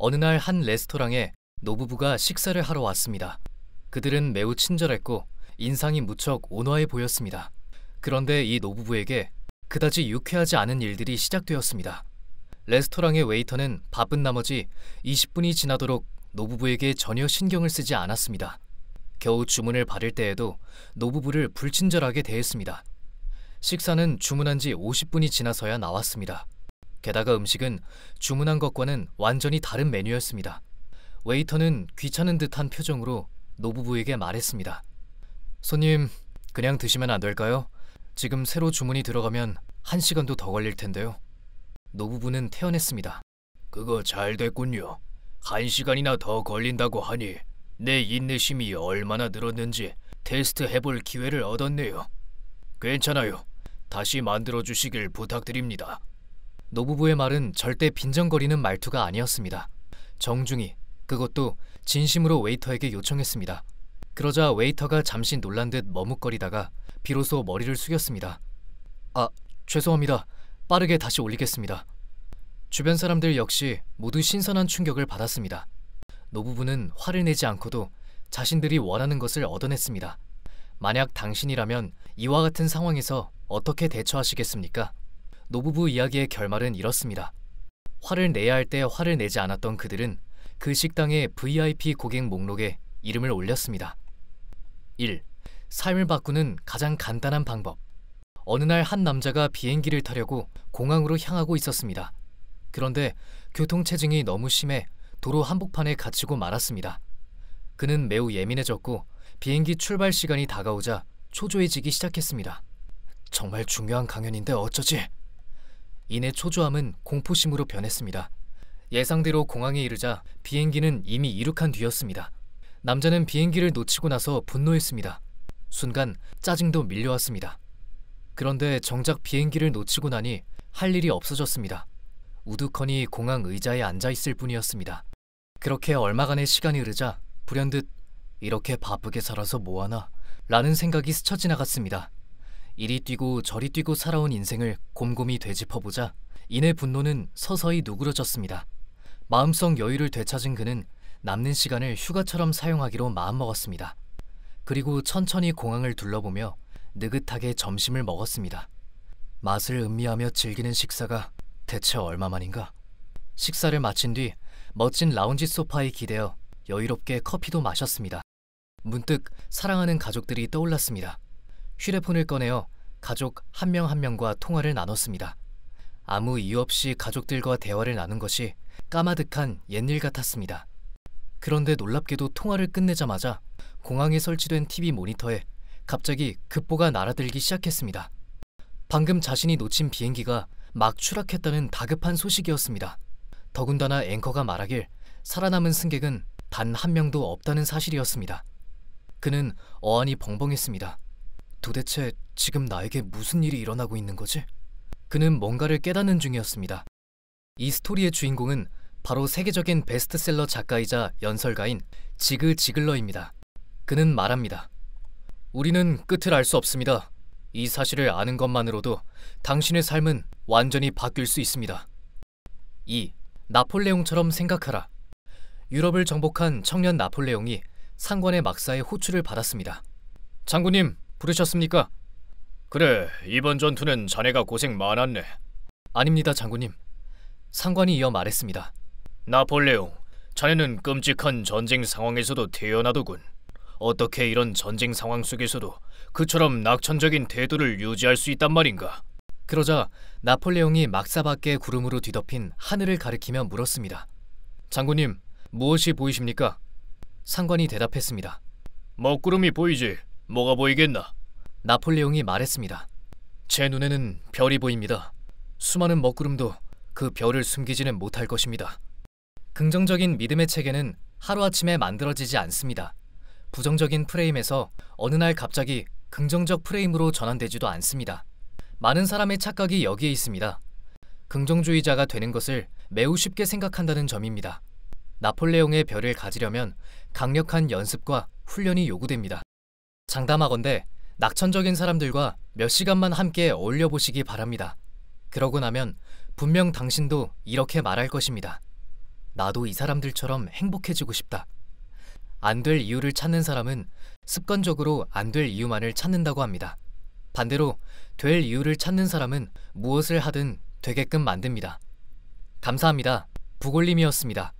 어느 날 한 레스토랑에 노부부가 식사를 하러 왔습니다. 그들은 매우 친절했고 인상이 무척 온화해 보였습니다. 그런데 이 노부부에게 그다지 유쾌하지 않은 일들이 시작되었습니다. 레스토랑의 웨이터는 바쁜 나머지 20분이 지나도록 노부부에게 전혀 신경을 쓰지 않았습니다. 겨우 주문을 받을 때에도 노부부를 불친절하게 대했습니다. 식사는 주문한 지 50분이 지나서야 나왔습니다. 게다가 음식은 주문한 것과는 완전히 다른 메뉴였습니다. 웨이터는 귀찮은 듯한 표정으로 노부부에게 말했습니다. 손님, 그냥 드시면 안 될까요? 지금 새로 주문이 들어가면 한 시간도 더 걸릴 텐데요. 노부부는 태어냈습니다. 그거 잘 됐군요. 한 시간이나 더 걸린다고 하니 내 인내심이 얼마나 늘었는지 테스트 해볼 기회를 얻었네요. 괜찮아요. 다시 만들어 주시길 부탁드립니다. 노부부의 말은 절대 빈정거리는 말투가 아니었습니다. 정중히 그것도 진심으로 웨이터에게 요청했습니다. 그러자 웨이터가 잠시 놀란 듯 머뭇거리다가 비로소 머리를 숙였습니다. 아, 죄송합니다. 빠르게 다시 올리겠습니다. 주변 사람들 역시 모두 신선한 충격을 받았습니다. 노부부는 화를 내지 않고도 자신들이 원하는 것을 얻어냈습니다. 만약 당신이라면 이와 같은 상황에서 어떻게 대처하시겠습니까? 노부부 이야기의 결말은 이렇습니다. 화를 내야 할 때 화를 내지 않았던 그들은 그 식당의 VIP 고객 목록에 이름을 올렸습니다. 1. 삶을 바꾸는 가장 간단한 방법. 어느 날 한 남자가 비행기를 타려고 공항으로 향하고 있었습니다. 그런데 교통체증이 너무 심해 도로 한복판에 갇히고 말았습니다. 그는 매우 예민해졌고 비행기 출발 시간이 다가오자 초조해지기 시작했습니다. 정말 중요한 강연인데 어쩌지? 이내 초조함은 공포심으로 변했습니다. 예상대로 공항에 이르자 비행기는 이미 이륙한 뒤였습니다. 남자는 비행기를 놓치고 나서 분노했습니다. 순간 짜증도 밀려왔습니다. 그런데 정작 비행기를 놓치고 나니 할 일이 없어졌습니다. 우두커니 공항 의자에 앉아 있을 뿐이었습니다. 그렇게 얼마간의 시간이 흐르자 불현듯 이렇게 바쁘게 살아서 뭐하나 라는 생각이 스쳐 지나갔습니다. 이리 뛰고 저리 뛰고 살아온 인생을 곰곰이 되짚어보자 이내 분노는 서서히 누그러졌습니다. 마음속 여유를 되찾은 그는 남는 시간을 휴가처럼 사용하기로 마음먹었습니다. 그리고 천천히 공항을 둘러보며 느긋하게 점심을 먹었습니다. 맛을 음미하며 즐기는 식사가 대체 얼마만인가? 식사를 마친 뒤 멋진 라운지 소파에 기대어 여유롭게 커피도 마셨습니다. 문득 사랑하는 가족들이 떠올랐습니다. 휴대폰을 꺼내어 가족 한 명한 한 명과 통화를 나눴습니다. 아무 이유 없이 가족들과 대화를 나눈 것이 까마득한 옛일 같았습니다. 그런데 놀랍게도 통화를 끝내자마자 공항에 설치된 TV 모니터에 갑자기 급보가 날아들기 시작했습니다. 방금 자신이 놓친 비행기가 막 추락했다는 다급한 소식이었습니다. 더군다나 앵커가 말하길 살아남은 승객은 단 한 명도 없다는 사실이었습니다. 그는 어안이 벙벙했습니다. 도대체 지금 나에게 무슨 일이 일어나고 있는 거지? 그는 뭔가를 깨닫는 중이었습니다. 이 스토리의 주인공은 바로 세계적인 베스트셀러 작가이자 연설가인 지그 지글러입니다. 그는 말합니다. 우리는 끝을 알 수 없습니다. 이 사실을 아는 것만으로도 당신의 삶은 완전히 바뀔 수 있습니다. 2. 나폴레옹처럼 생각하라. 유럽을 정복한 청년 나폴레옹이 상관의 막사의 호출을 받았습니다. 장군님, 부르셨습니까? 그래, 이번 전투는 자네가 고생 많았네. 아닙니다, 장군님. 상관이 이어 말했습니다. 나폴레옹, 자네는 끔찍한 전쟁 상황에서도 태어나더군. 어떻게 이런 전쟁 상황 속에서도 그처럼 낙천적인 태도를 유지할 수 있단 말인가? 그러자 나폴레옹이 막사밖에 구름으로 뒤덮인 하늘을 가리키며 물었습니다. 장군님, 무엇이 보이십니까? 상관이 대답했습니다. 먹구름이 보이지. 뭐가 보이겠나? 나폴레옹이 말했습니다. 제 눈에는 별이 보입니다. 수많은 먹구름도 그 별을 숨기지는 못할 것입니다. 긍정적인 믿음의 체계는 하루아침에 만들어지지 않습니다. 부정적인 프레임에서 어느 날 갑자기 긍정적 프레임으로 전환되지도 않습니다. 많은 사람의 착각이 여기에 있습니다. 긍정주의자가 되는 것을 매우 쉽게 생각한다는 점입니다. 나폴레옹의 별을 가지려면 강력한 연습과 훈련이 요구됩니다. 장담하건대 낙천적인 사람들과 몇 시간만 함께 어울려 보시기 바랍니다. 그러고 나면 분명 당신도 이렇게 말할 것입니다. 나도 이 사람들처럼 행복해지고 싶다. 안 될 이유를 찾는 사람은 습관적으로 안 될 이유만을 찾는다고 합니다. 반대로 될 이유를 찾는 사람은 무엇을 하든 되게끔 만듭니다. 감사합니다. 부골림이었습니다.